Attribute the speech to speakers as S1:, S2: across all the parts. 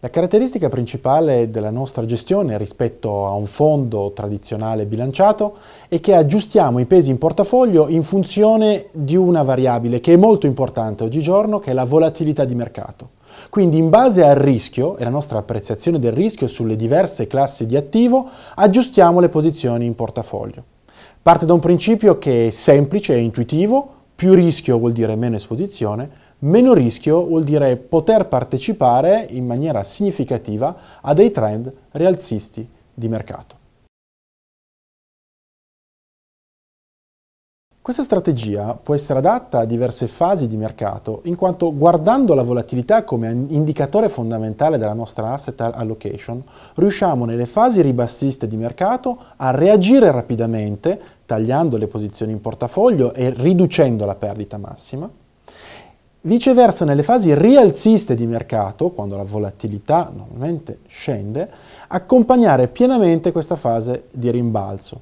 S1: La caratteristica principale della nostra gestione rispetto a un fondo tradizionale bilanciato è che aggiustiamo i pesi in portafoglio in funzione di una variabile che è molto importante oggigiorno, che è la volatilità di mercato. Quindi in base al rischio e la nostra apprezzazione del rischio sulle diverse classi di attivo, aggiustiamo le posizioni in portafoglio. Parte da un principio che è semplice e intuitivo, più rischio vuol dire meno esposizione, Meno rischio vuol dire poter partecipare in maniera significativa a dei trend rialzisti di mercato. Questa strategia può essere adatta a diverse fasi di mercato, in quanto guardando la volatilità come indicatore fondamentale della nostra asset allocation, riusciamo nelle fasi ribassiste di mercato a reagire rapidamente, tagliando le posizioni in portafoglio e riducendo la perdita massima, Viceversa nelle fasi rialziste di mercato, quando la volatilità normalmente scende, accompagnare pienamente questa fase di rimbalzo.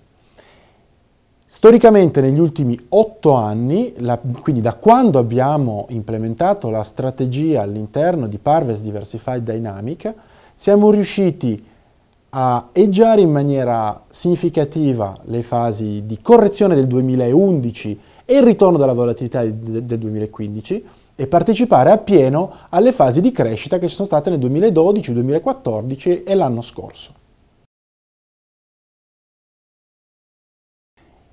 S1: Storicamente negli ultimi otto anni, la, quindi da quando abbiamo implementato la strategia all'interno di Parves Diversified Dynamic, siamo riusciti a eggiare in maniera significativa le fasi di correzione del 2011 e il ritorno dalla volatilità del 2015, e partecipare appieno alle fasi di crescita che ci sono state nel 2012, 2014 e l'anno scorso.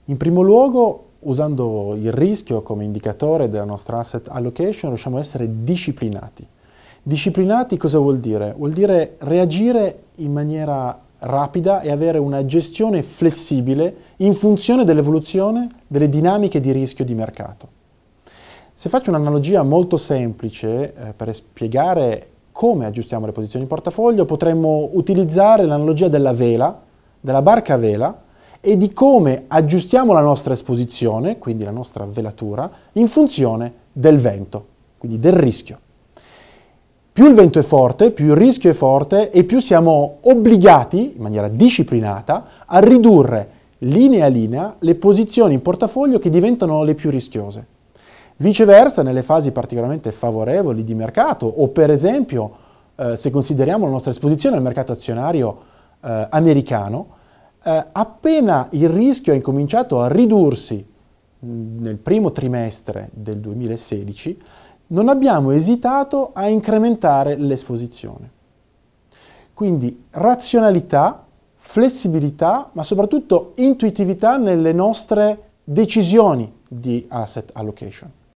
S1: In primo luogo, usando il rischio come indicatore della nostra asset allocation, riusciamo a essere disciplinati. Disciplinati cosa vuol dire? Vuol dire reagire in maniera rapida e avere una gestione flessibile in funzione dell'evoluzione delle dinamiche di rischio di mercato. Se faccio un'analogia molto semplice eh, per spiegare come aggiustiamo le posizioni in portafoglio, potremmo utilizzare l'analogia della vela, della barca a vela, e di come aggiustiamo la nostra esposizione, quindi la nostra velatura, in funzione del vento, quindi del rischio. Più il vento è forte, più il rischio è forte e più siamo obbligati, in maniera disciplinata, a ridurre linea a linea le posizioni in portafoglio che diventano le più rischiose. Viceversa, nelle fasi particolarmente favorevoli di mercato o per esempio eh, se consideriamo la nostra esposizione al mercato azionario eh, americano, eh, appena il rischio ha incominciato a ridursi mh, nel primo trimestre del 2016, non abbiamo esitato a incrementare l'esposizione. Quindi razionalità, flessibilità, ma soprattutto intuitività nelle nostre decisioni di asset allocation.